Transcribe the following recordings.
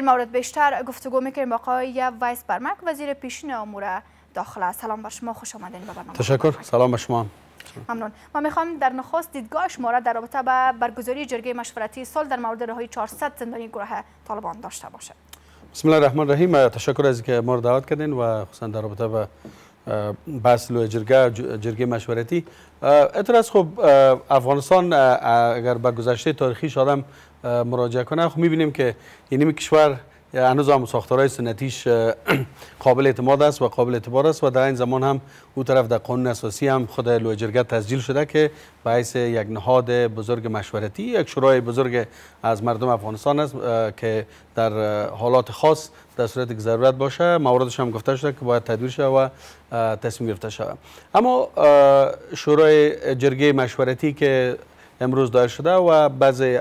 در مورد بیشتر گفتگو میکنیم با آقای ویس برمک وزیر پیشین امور داخله سلام بر شما خوش آمدین به برنامه تشکر سلام بر شما ممنون ما میخوام در نخست دیدگاه شما را در رابطه با برگزاری جرگه مشورتی سال در مورد رهایی 400 زندانی گروه طالبان داشته باشه بسم الله الرحمن الرحیم تشکر از که ما را دعوت کردین و خصوصا در رابطه با بحث جرگه جرگه مشورتی اعتراض خب افغانستان اگر به گذشته تاریخی شادم مراجعه کنه خب میبینیم که یعنی کشور هنوز هم ساختارهای سنتیش قابل اعتماد است و قابل اعتبار است و در این زمان هم او طرف در قانون اساسی هم خود لوجرگت تسجیل شده که باعث یک نهاد بزرگ مشورتی یک شورای بزرگ از مردم افغانستان است که در حالات خاص در صورت ضرورت باشه موردش هم گفته شده که باید تدویر شود و تصمیم گرفته شود اما شورای جرگه مشورتی که امروز دایر شده و بعضی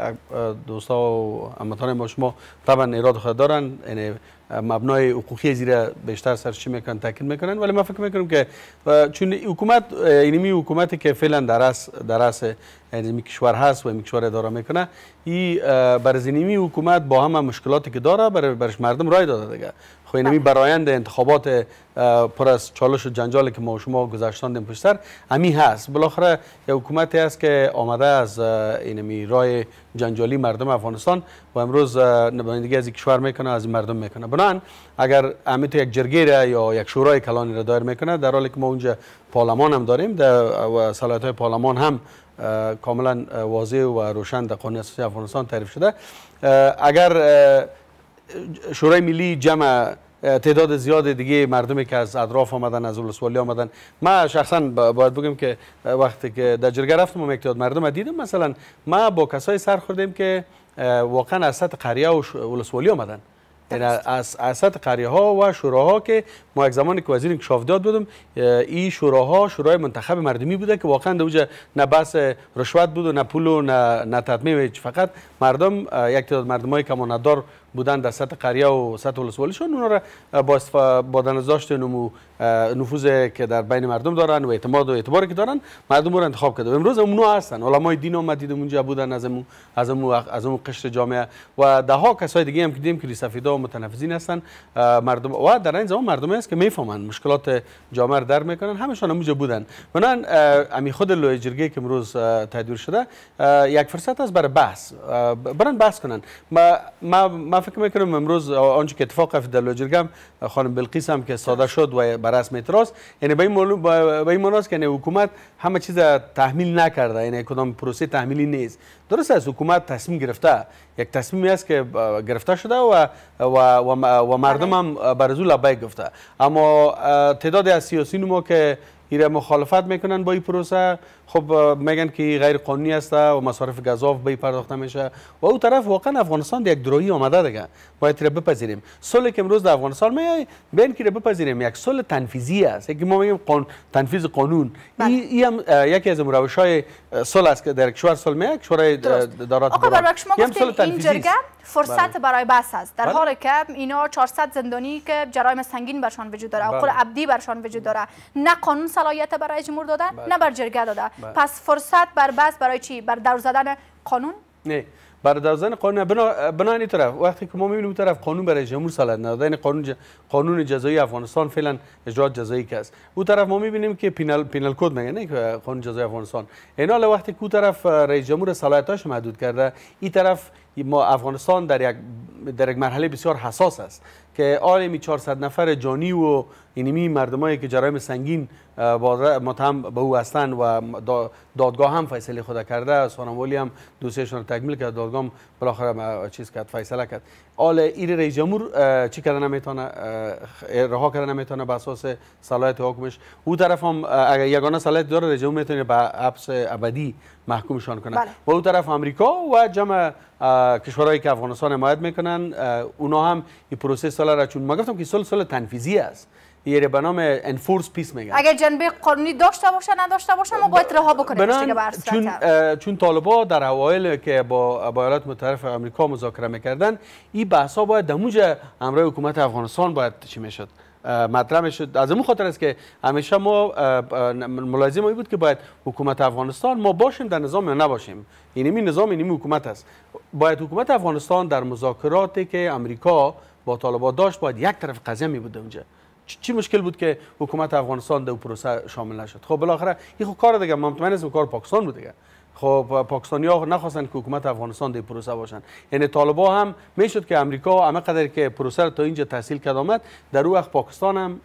دوستا و امتان ما شما طبعا ایراد خود دارن یعنی مبنای حقوقی زیر بیشتر سرچی میکنن تاکید میکنن ولی من فکر میکنم که چون حکومت یعنی حکومتی که فعلا در اس در اس یعنی کشور هست و کشور اداره میکنه این بر حکومت با هم مشکلاتی که داره برای برش مردم رای داده دیگه خو بله. برایند انتخابات پر از چالش و جنجالی که ما و شما دیم پشتر همی هست بالاخره یه حکومتی است که آمده از اینمی رای جنجالی مردم افغانستان و امروز نبایندگی از یک کشور میکنه از مردم میکنه بنان اگر تو یک را یا یک شورای کلانی را دایر میکنه در حالی که ما اونجا پارلمان هم داریم در صلاحیت های پارلمان هم کاملا واضح و روشن در قانون افغانستان تعریف شده اگر شورای ملی جمع تعداد زیاد دیگه مردمی که از اطراف آمدن از ولسوالی آمدن من شخصا باید بگم که وقتی که در جرگه رفتم و تعداد مردم دیدم مثلا ما با کسای سر خوردیم که واقعا از سطح قریه و ولسوالی آمدن این یعنی از اسات قریه ها و شوراها که ما یک زمان که وزیر داد بودم این شوراها شورای منتخب مردمی بوده که واقعا در نه بس رشوت بود و نه پول و نه, نه فقط مردم یک تعداد مردمای کماندار بودن در سطح قریه و سطح ولسوالیشون اونا را با, با دانزداشت نمو نفوذ که در بین مردم دارن و اعتماد و اعتباری که دارن مردم رو انتخاب کرده امروز اونا هستن علمای دین آمدید اونجا بودن از امو از از اون قشر جامعه و ده ها کسای دیگه هم که دیدیم که ریسفیدا و متنفذین هستن مردم و در این زمان مردم هست که میفهمند مشکلات جامعه را در میکنن همشون اونجا بودن بنان امی خود لوجرگی که امروز تدویر شده یک فرصت است برای بحث برن بحث کنن ما ما من فکر میکنم امروز آنچه که اتفاق افتاد در لجرگم خانم بلقیس هم که ساده شد و به رسم اعتراض یعنی به این به که یعنی حکومت همه چیز تحمیل نکرده یعنی کدام پروسه تحمیلی نیست درست از حکومت تصمیم گرفته یک تصمیمی است که گرفته شده و و و, مردم بله. هم برزول لبیک گفته اما تعداد از سیاسیون ما که ایره مخالفت میکنن با این پروسه خب میگن که غیر قانونی است و مصارف گزاف به پرداخت میشه و او طرف واقعا افغانستان یک دروی آمده دیگه باید رو بپذیریم سال که امروز در افغانستان می بین که بپذیریم یک سال تنفیزی است یکی ما میگیم قانون تنفیز قانون بله. این یکی از روش های سال است که در کشور سال میگه کشور دارات برای شما گفتین این جرگه فرصت بله. برای بس است در بله. حالی که اینا 400 زندانی که جرایم سنگین برشان وجود داره و ابدی عبدی برشان وجود داره نه قانون صلاحیت برای جمهور دادن بله. نه بر جرگه داده بله. پس فرصت بر بس برای چی بر در زدن قانون نه بر در زدن قانون بنا بنا این طرف وقتی که ما میبینیم طرف قانون برای جمهور صلاحیت نداده یعنی قانون ج... قانون جزایی افغانستان فعلا اجرا جزایی که است او طرف ما میبینیم که پینال پینال کد میگه نه قانون جزایی افغانستان اینا وقتی که او طرف رئیس جمهور صلاحیتاش محدود کرده این طرف ما افغانستان در یک در یک مرحله بسیار حساس است که آل 400 نفر جانی و اینمی یعنی مردمایی که جرایم سنگین متهم به او هستند و دادگاه هم فیصله خود کرده سانمولی هم رو تکمیل کرد دادگاه هم بالاخره چیز کرد فیصله کرد آل ایر رئیس جمهور چی کردن نمیتونه رها کردن نمیتونه به اساس صلاحیت حکمش او طرف هم اگر یگانه صلاحیت داره رئیس جمهور میتونه به حبس ابدی محکومشان کنه بله. و او طرف آمریکا و جمع کشورهایی که افغانستان حمایت میکنن اونا هم این پروسه سال را چون ما گفتم که سال سال تنفیزی است یه به نام انفورس پیس میگن اگر جنبه قانونی داشته باشه نداشته باشه ما باید رها بکنیم چون چون طالبا در اوایل که با با ایالات متحده آمریکا مذاکره میکردن این بحث ها باید دموج امرای حکومت افغانستان باید چی میشد مطرح از اون خاطر است که همیشه ما ملاحظه بود که باید حکومت افغانستان ما باشیم در نظام یا نباشیم می یعنی نظام یعنی این حکومت است باید حکومت افغانستان در مذاکراتی که امریکا با طالبان داشت باید یک طرف قضیه می بود اونجا چی مشکل بود که حکومت افغانستان در پروسه شامل نشد خب بالاخره این خب کار دیگه مطمئن کار پاکستان بود دیگه خب ها نخواستن که حکومت افغانستان در پروسه باشن یعنی طالبا هم میشد که امریکا همه قدر که پروسه تا اینجا تحصیل کرد آمد در او وقت پاکستان هم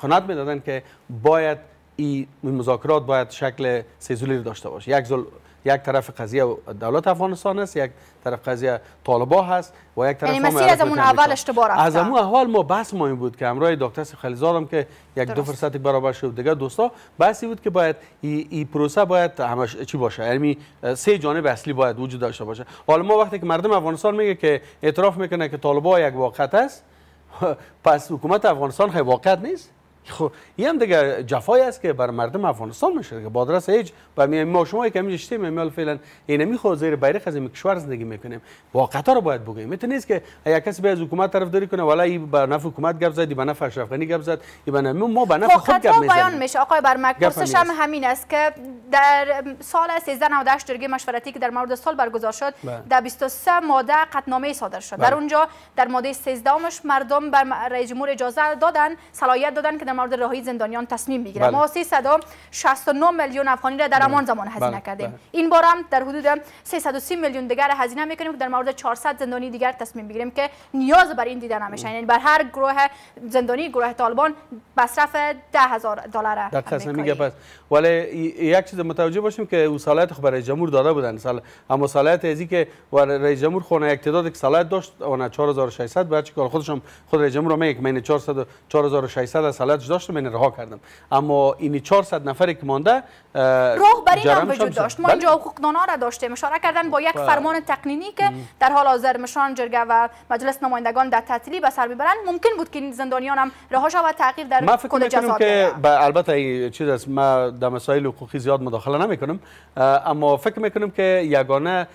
قنات میدادن که باید این مذاکرات باید شکل سیزولی داشته باشه یک زل یک طرف قضیه دولت افغانستان است یک طرف قضیه طالبا هست و یک طرف یعنی از اون اول اشتباه از اون اول ما بس ما این بود که امرای دکتر خلیزاد هم که یک دو فرصت برابر شد دیگه دوستا بحثی بود که باید این پروسه باید همش چی باشه یعنی سه جانب اصلی باید وجود داشته باشه حالا ما وقتی که مردم افغانستان میگه که اعتراف میکنه که طالبا یک واقعت است پس حکومت افغانستان واقعیت نیست خب این هم دیگه جفایی است که بر مردم افغانستان میشه که بادرس هیچ و ما شما که همین شتیم میال فعلا این خود زیر بیرق از این کشور زندگی میکنیم واقعا رو باید بگیم میتونه نیست که اگه کسی به از حکومت طرف داری کنه ولی این به نفع حکومت گپ زد به نفع اشرف غنی گپ زد این ما به نفع خب، خود گپ میزنیم بیان میشه آقای برمک پرسش هم همین است که در سال 1398 درگی مشورتی که در مورد سال برگزار شد بله. در 23 ماده قطنامه صادر شد در بله. اونجا در ماده 13 مش مردم بر رئیس جمهور اجازه دادن صلاحیت دادن که مورد راهی زندانیان تصمیم میگیره ما 369 میلیون افغانی را در همان بله. زمان بله. هزینه کردیم بله. این بار هم در حدود 330 میلیون دیگر هزینه میکنیم که در مورد 400 زندانی دیگر تصمیم میگیریم که نیاز بر این دیدن نمیشه یعنی بر هر گروه زندانی گروه طالبان مصرف 10000 دلار در تصمیم میگه پس ولی یک چیز متوجه باشیم که او سالات جمهور داده بودن سال اما سالات ازی که رئیس جمهور خونه اقتداد یک سالات داشت اون 4600 بعد چیکار خودشم خود رئیس جمهور میگه من 400 4600 سالات داشت من رها کردم اما این 400 نفری که مانده راه بر این هم وجود داشت ما بله. اینجا دانا را داشتیم اشاره کردن با یک بله. فرمان تقنینی که در حال حاضر مشان جرگه و مجلس نمایندگان در تعطیلی به سر میبرند ممکن بود که این زندانیان هم رها و تغییر در کد جزا که البته این چیز است ما در مسائل حقوقی زیاد مداخله نمیکنم اما فکر میکنم که یگانه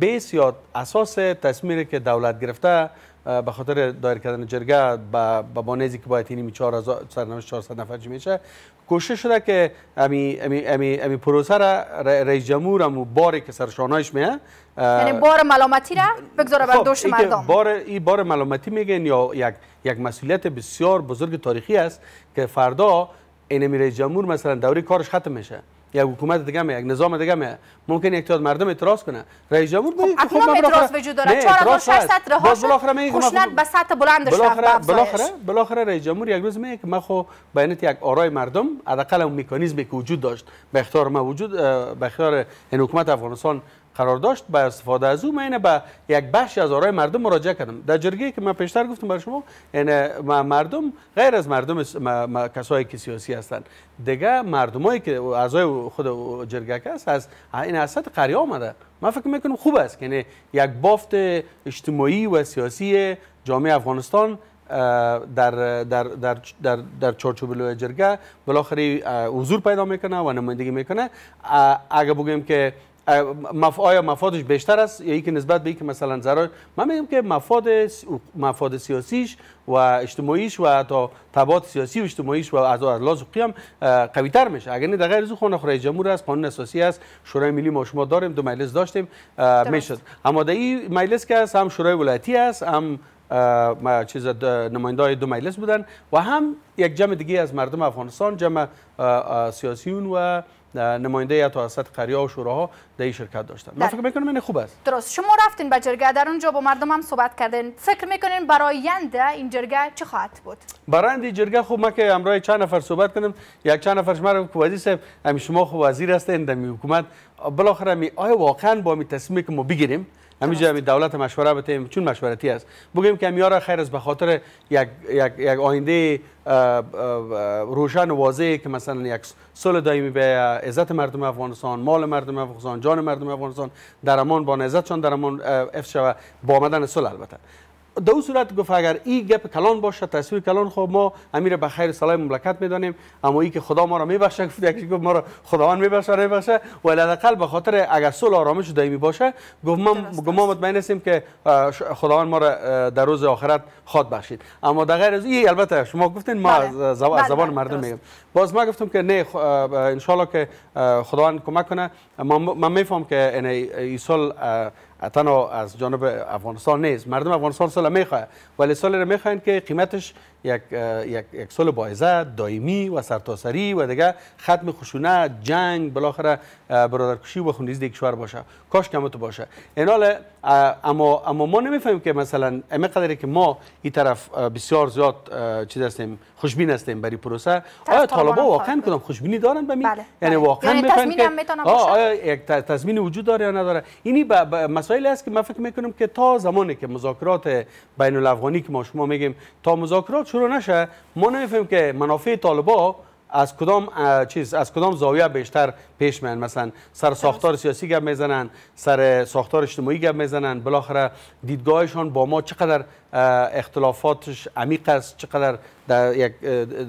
بیس یا اساس تصمیر که دولت گرفته به خاطر دایر کردن جرگه با بانیزی که باید اینی 400 نفر میشه کوشش شده که امی امی امی امی پروسه را رئیس جمهور هم باری که سرشانایش میه یعنی بار ملامتی را خب، بگذاره بر دوش مردم بار این بار ملامتی میگن یا یک یک مسئولیت بسیار بزرگ تاریخی است که فردا این رئیس جمهور مثلا دوری کارش ختم میشه یک حکومت دیگه یک نظام دیگه می ممکن یک تعداد مردم اعتراض کنه رئیس جمهور خب, خب اعتراض وجود داره 4600 رهاش خوشنط خب- به سطح بلند شد بالاخره بالاخره بالاخره رئیس جمهور یک روز میگه که من خو خب بیانت یک آرای مردم حداقل اون مکانیزمی که وجود داشت به اختیار ما وجود به اختیار حکومت افغانستان قرار داشت با استفاده از او من به یک بخش از آرای مردم مراجعه کردم در جرگه که من پیشتر گفتم برای شما مردم غیر از مردم کسایی که سیاسی هستند دیگه مردمایی که اعضای خود جرگه هست از این اسد قریه آمده من فکر میکنم خوب است یعنی یک بافت اجتماعی و سیاسی جامعه افغانستان در در در در در چارچوب جرگه بالاخره حضور پیدا میکنه و نمایندگی میکنه اگه بگیم که مف... آیا مفادش بیشتر است یا که نسبت به اینکه مثلا ضرر من میگم که مفاد مفاد سیاسیش و اجتماعیش و حتی تباد سیاسی و اجتماعیش و از از قیام قوی تر میشه اگر نه در غیر از خانه خوره جمهور است قانون اساسی است شورای ملی ما شما داریم دو مجلس داشتیم میشد اما در این مجلس که هم شورای ولایتی است هم چیز نماینده دو مجلس بودن و هم یک جمع دیگه از مردم افغانستان جمع سیاسیون و نماینده یا توسط اسد قریا و شوراها در این شرکت داشتن من فکر میکنم این خوب است درست شما رفتین به جرگه در اونجا با مردم هم صحبت کردین فکر میکنین برای ینده این جرگه چه خواهد بود برای این جرگه خوب ما که امرای چند نفر صحبت کنم یک چند نفر شما رو وزیر صاحب هم شما خوب وزیر هستین در حکومت بالاخره می آیا واقعا با می تصمیم که ما بگیریم همینجا همی دولت مشوره بتیم چون مشورتی است بگیم که میاره خیر است به خاطر یک یک یک آینده روشن و واضحه که مثلا یک صلح دائمی به عزت مردم افغانستان مال مردم افغانستان جان مردم افغانستان در با عزتشان در امان و با آمدن صلح البته دو صورت گفت اگر این گپ کلان باشه تصویر کلان خب ما امیر به خیر صلاح مملکت میدانیم اما ای که خدا ما را میبخشه گفت یکی گفت ما را خداوند میبخشه باشه و حداقل به خاطر اگر صلح آرامش دائمی باشه گفت ما ما مطمئن هستیم که خداوند ما را در روز آخرت خود بخشید اما در غیر از این البته شما گفتین ما بله. از بله، زبان بله، مردم میگم باز ما گفتم که نه ان که خداوند کمک کنه من میفهم که یعنی، این تنها از جانب افغانستان نیست مردم افغانستان سال میخواه ولی سال میخواین که قیمتش یک, یک, یک صلح باعزت دائمی و سرتاسری و دیگه ختم خشونت جنگ بالاخره برادرکشی و خونریزی کشور باشه کاش که تو باشه اینال اما اما ما نمیفهمیم که مثلا قدره که ما این طرف بسیار زیاد چیز هستیم خوشبین هستیم برای پروسه آیا طالبا واقعا کدام خوشبینی دارن به بله، بله. یعنی واقعا یعنی که آیا یک تضمین وجود داره یا نداره اینی مسائلی است که من فکر میکنم که تا زمانی که مذاکرات بین الافغانی که ما شما میگیم تا مذاکرات شروع نشه ما که منافع طالبا از کدام چیز از کدام زاویه بیشتر پیش میان مثلا سر ساختار سیاسی گپ میزنن سر ساختار اجتماعی گپ میزنن بالاخره دیدگاهشان با ما چقدر اختلافاتش عمیق است چقدر در یک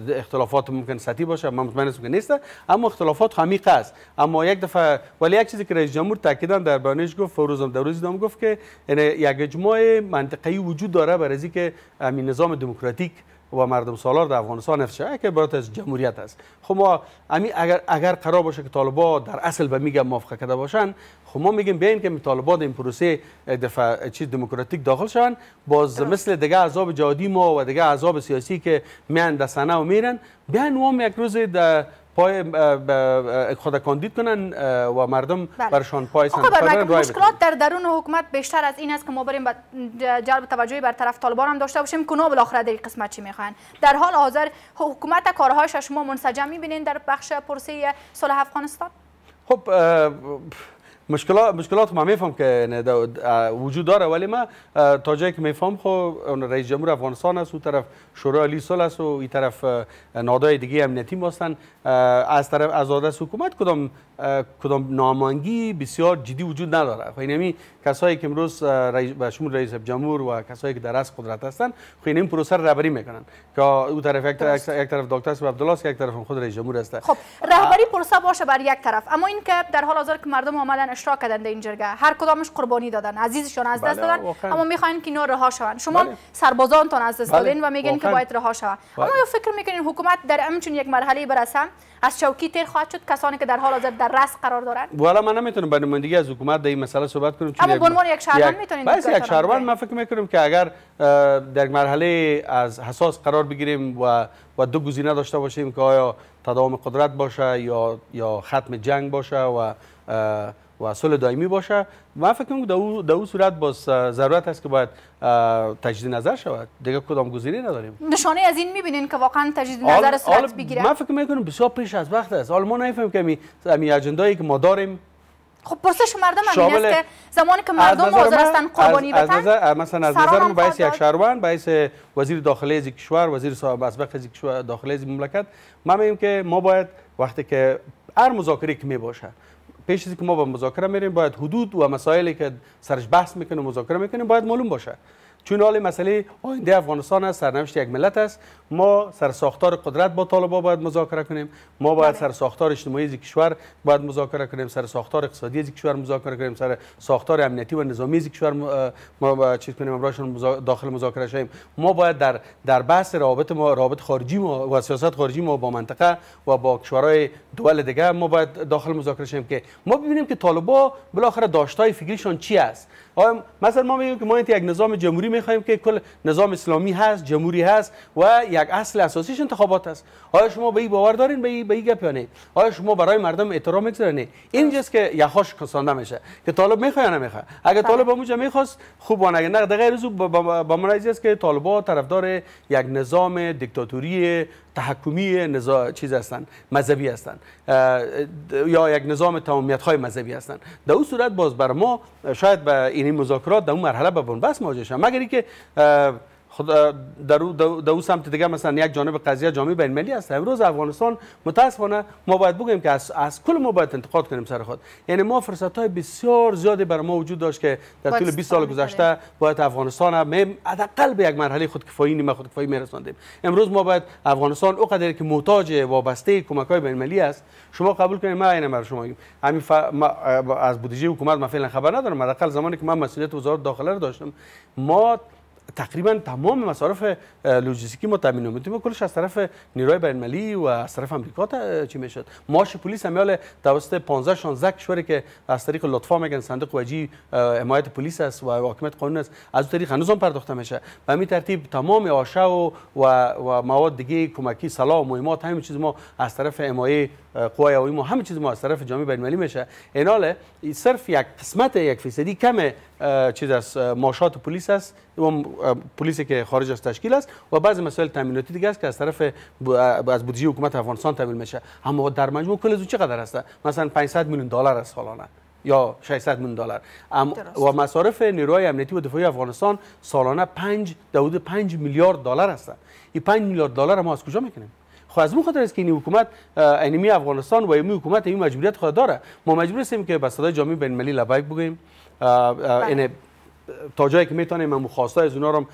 اختلافات ممکن سطحی باشه من مطمئن هستم که نیست اما اختلافات عمیق است اما یک دفعه ولی یک چیزی که رئیس جمهور تاکیدا در بیانش گفت فروزم در روز دام گفت که یعنی یک اجماع منطقی وجود داره برای اینکه نظام دموکراتیک و مردم سالار در افغانستان حفظ که برات از جمهوریت است خب ما اگر اگر قرار باشه که طالبان در اصل به میگم موافقه کرده باشن خب ما میگیم بیاین که طالبا این پروسه دفعه چیز دموکراتیک داخل شون باز مثل دیگه عذاب جهادی ما و دیگه عذاب سیاسی که میان در و میرن بیان وام یک روز در پای کاندید کنن و مردم بله. برشان پای سند مشکلات در درون حکومت بیشتر از این است که ما بریم جلب توجهی بر طرف طالبان هم داشته باشیم کنو بالاخره در قسمت چی میخواین در حال حاضر حکومت کارهاش شما منسجم میبینین در بخش پرسی صلح افغانستان خب مشکلات مشکلات ما میفهم که وجود داره ولی ما تا جایی که میفهم خو خب، رئیس جمهور افغانستان است او طرف شورای علی سال است و این طرف نادای دیگه امنیتی ماستن از طرف از حکومت کدام کدام نامانگی بسیار جدی وجود نداره خو خب اینمی کسایی که امروز شمول رئیس جمهور و کسایی که در قدرت هستند خو خب یعنی این پروسه رهبری میکنن که او طرف یک طرف, دکتر طرف دکتر عبدالله یک طرف خود رئیس جمهور است خب رهبری پروسه باشه بر یک طرف اما این که در حال حاضر که مردم اومدن اشتراک کردن در این جرگه هر کدامش قربانی دادن عزیزشون از دست بله، دادن اما میخواین که اینا رها شون شما بله. سربازانتون از دست دادن بله، و میگین که باید رها شون اما فکر میکنین حکومت در همچین یک مرحله برسه از چوکی تیر خواهد شد کسانی که در حال حاضر در رس قرار دارن والا من نمیتونم به نمایندگی از حکومت در این مسئله صحبت کنم اما به عنوان یک شهروند میتونید بس یک شهروند من فکر میکنم که اگر در مرحله از حساس قرار بگیریم و و دو گزینه داشته باشیم که آیا تداوم قدرت باشه یا یا ختم جنگ باشه و و دائمی باشه ما فکر میکنم در او, در صورت باز ضرورت است که باید تجدید نظر شود دیگه کدام گزینه نداریم نشانه از این میبینین که واقعا تجدید نظر صورت بگیره من فکر میکنم بسیار پیش از وقت است حالا ما نمیفهمیم که می اجندایی که ما داریم خب پرسش مردم هم است که زمانی که مردم حاضر هستن قربانی از, از نظر مثلا از نظر من باعث یک شهروند باعث وزیر داخلی از کشور وزیر صاحب اسبق از کشور داخلی از مملکت من میگم که ما باید وقتی که هر مذاکره که می باشه پیش از که ما به مذاکره میریم باید حدود و مسائلی که سرش بحث میکنیم و مذاکره میکنیم باید معلوم باشه چون حال مسئله آینده افغانستان است سرنوشت یک ملت است ما سر ساختار قدرت با طالبا باید مذاکره کنیم ما باید بله. سر ساختار اجتماعی کشور باید مذاکره کنیم سر ساختار اقتصادی کشور مذاکره کنیم سر ساختار امنیتی و نظامی کشور ما چیز کنیم امراشون داخل مذاکره شیم ما باید در در بحث روابط ما روابط خارجی ما و سیاست خارجی ما با منطقه و با کشورهای دول دیگه ما باید داخل مذاکره شیم که ما ببینیم که طالبا بالاخره داشتای فکریشان چی است مثلا ما میگیم که ما یک نظام جمهوری میخوایم که کل نظام اسلامی هست جمهوری هست و یک اصل اساسیش انتخابات است آیا شما به این باور دارین به این به این گپانه آیا شما برای مردم احترام میگذارین این اینجاست که یخاش کسانده میشه که طالب میخواد یا نمیخواد اگه بله. طالب اونجا میخواست خوب و نگه نه غیر از با مرایزی است که طالبان طرفدار یک نظام دیکتاتوری تحکمی نزا... چیز هستند مذهبی هستند یا یک نظام تمامیت های مذهبی هستند در اون صورت باز بر ما شاید به این مذاکرات در اون مرحله به بنبست مواجه شد مگر اینکه خدا در او دو سمت دیگه مثلا یک جانب قضیه جامعه بین ملی است امروز افغانستان متاسفانه ما باید بگیم که از, از کل ما باید انتقاد کنیم سر خود یعنی ما فرصت های بسیار زیادی بر ما وجود داشت که در طول 20 سال گذشته باید افغانستان هم حداقل به یک مرحله خودکفایی نیمه خودکفایی میرساندیم امروز ما باید افغانستان قدری که محتاج وابسته کمک های بین ملی است شما قبول کنید ما عین بر شما میگم همین ف... ما... از بودجه حکومت ما فعلا خبر ندارم حداقل زمانی که من مسئولیت وزارت داخله داشتم ما تقریبا تمام مصارف لوجستیکی ما تامین میکنیم کلش از طرف نیروی بین و از طرف آمریکا چی میشد معاش پلیس هم یاله توسط 15 16 کشوری که از طریق لطفا میگن صندوق وجی حمایت پلیس است و حکومت قانون است از طریق هنوز پرداخت پرداخته میشه به همین ترتیب تمام آشا و و مواد دیگه کمکی سلاح و مهمات همه چیز ما از طرف حمایه قوای هوایی ما همه چیز ما از طرف جامعه بین المللی میشه ایناله صرف یک قسمت یک فیصدی کمه چیز از ماشات پلیس است و پلیسی که خارج از تشکیل است و بعضی مسائل تامیناتی دیگه است که از طرف از بودجه حکومت افغانستان تامین میشه اما در مجموع کل از چقدر است مثلا 500 میلیون دلار است سالانه یا 600 میلیون دلار و مصارف نیروهای امنیتی و دفاعی افغانستان سالانه 5 دو 5 میلیارد دلار است. این 5 میلیارد دلار ما از کجا میکنیم خو خب از خاطر است که این حکومت انمی افغانستان و این حکومت این مجبوریت خود داره ما مجبور هستیم که به صدای جامعه بین المللی لبیک بگوییم بله. این تا جایی که میتونیم ما مخواسته از اونا رو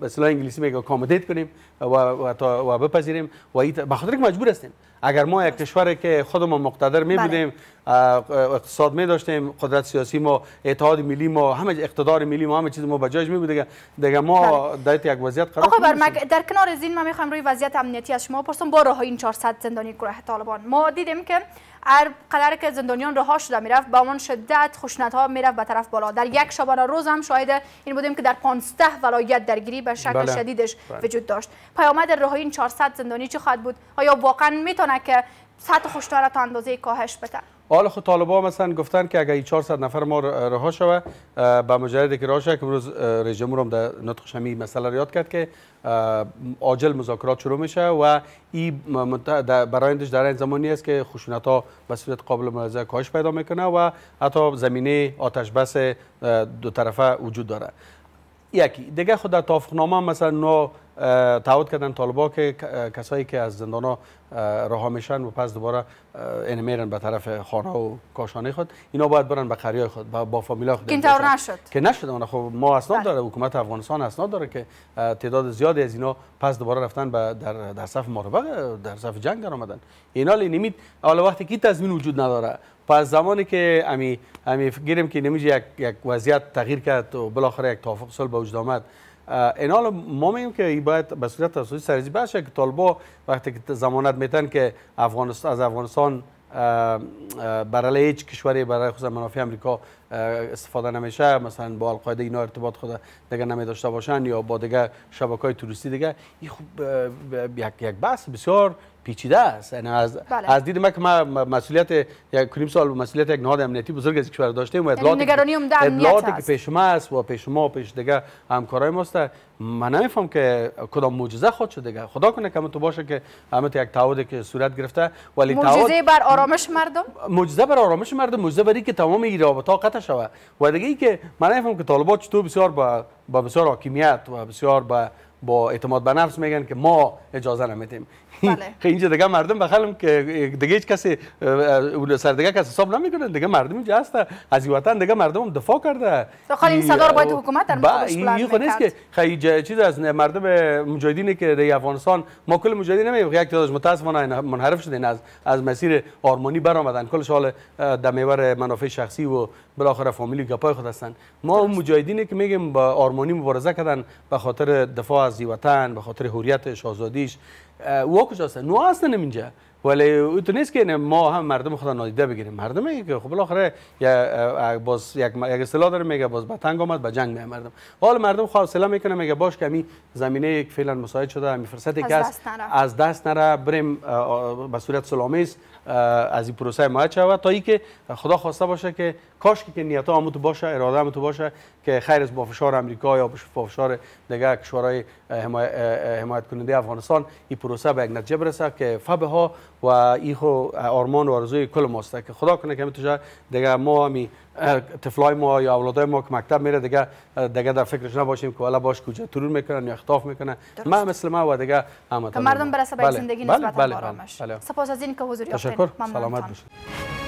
به انگلیسی میگه کامدیت کنیم و و, تا و بپذیریم و به خاطر که مجبور هستیم اگر ما یک کشور که ما مقتدر بله. می بودیم اقتصاد می داشتیم قدرت سیاسی ما اتحاد ملی ما همه اقتدار ملی ما همه چیز ما به جایش می بود دیگه, ما بله. در یک وضعیت قرار آقا ما در کنار زین ما میخوام روی وضعیت امنیتی از شما پرسم با راه این 400 زندانی گروه طالبان ما دیدیم که قدر که زندانیان رها شده میرفت با اون شدت خشونت ها میرفت به طرف بالا در یک شبانه روز هم شاهد این بودیم که در 15 ولایت درگیری به شکل بله. شدیدش بله. وجود داشت پیامد رهایی این 400 زندانی چی خواهد بود آیا واقعا میتونه که سطح خوشتاره تا اندازه کاهش بده حالا خود طالبا مثلا گفتن که اگر 400 نفر ما رها شوه به مجرد که رها که امروز رئیس جمهور هم در نطق شمی مسئله یاد کرد که عاجل مذاکرات شروع میشه و این اندش در این زمانی است که خشونت ها به صورت قابل ملاحظه کاهش پیدا میکنه و حتی زمینه آتش بس دو طرفه وجود داره یکی دیگه خود در توافقنامه مثلا نو تعهد کردن طالبا که کسایی که از زندان ها رها میشن و پس دوباره این میرن به طرف خانه و کاشانه خود اینا باید برن به قریه خود با فامیلا خود که یعنی طور نشد که نشد اونه خب ما اسناد بله. داره حکومت افغانستان اسناد داره که تعداد زیادی از اینا پس دوباره رفتن به در در صف و در صف جنگ در آمدن اینا نمید حالا وقتی که تضمین وجود نداره پس زمانی که امی امی گیریم که نمیشه یک یک وضعیت تغییر کرد و بالاخره یک توافق صلح به وجود آمد حال ما میگیم که باید به صورت اساسی سرزی باشه که طالبا وقتی که زمانت میتن که افغانستان از افغانستان برای هیچ کشوری برای خود منافع امریکا استفاده نمیشه مثلا با القاعده اینا ارتباط خود دیگه نمی باشن یا با دیگه شبکه های توریستی دیگه این خب یک یک بحث بسیار پیچیده است یعنی از بله. از دید من که ما مسئولیت یک سال مسئولیت یک نهاد امنیتی بزرگ از کشور داشتیم و اطلاعاتی یعنی اطلاعاتی که پیش ما است و پیش ما و پیش دیگه همکارای ماست من نمیفهم که کدام معجزه خود شده دیگه خدا کنه که تو باشه که همه یک تعهد که صورت گرفته ولی تعهد بر آرامش مردم معجزه بر آرامش مردم معجزه بر که تمام این رابطا قطع شود و دیگه که من نمیفهم که طالبات چطور بسیار با با بسیار حاکمیت و بسیار با با اعتماد به نفس میگن که ما اجازه نمیدیم بله. اینجا دیگه مردم بخلم که دیگه هیچ کسی سر دیگه کسی حساب نمیکنه دیگه مردم اینجا هست از وطن دیگه مردم دفاع کرده داخل این صدا رو باید حکومت در مقابلش بلند میکرد نیست که خیلی چیز از مردم مجاهدینی که در افغانستان ما کل مجاهدین نمیگیم یک تعدادش متاسفانه منحرف شدن از از مسیر آرمانی برآمدن کلش حال در میور منافع شخصی و بالاخره فامیلی گپای خود هستن ما اون مجاهدینی که میگیم با آرمانی مبارزه کردن به خاطر دفاع از وطن به خاطر حریتش آزادیش او ها کجاستن؟ اینجا ولی اوتو نیست که ما هم مردم خدا نادیده بگیریم مردم میگه که خب بالاخره باز یک یک اصطلاح داره میگه باز به تنگ آمد به جنگ مردم حال مردم حوصله میکنه میگه باش که زمینه یک فعلا مساعد شده می فرصت یک از, از دست نره بریم به صورت سلامیز از این پروسه ما شود تا اینکه خدا خواسته باشه که کاش که نیت هم تو باشه اراده تو باشه که خیر از با فشار امریکا یا با فشار دیگه کشورهای حمایت کننده افغانستان این پروسه به یک نتیجه برسه که فبه ها و این آرمان و آرزوی کل ماست که خدا کنه که تو دیگه ما همی تفلای ما یا اولادای ما که مکتب میره دیگه دیگه در فکرش نباشیم که والا باش کجا ترور میکنن یا میکنه میکنن ما مثل ما و دیگه که مردم برسه بله. به زندگی بله، نسبت بله،, بله. سپاس از این که حضوری یافتین تشکر سلامت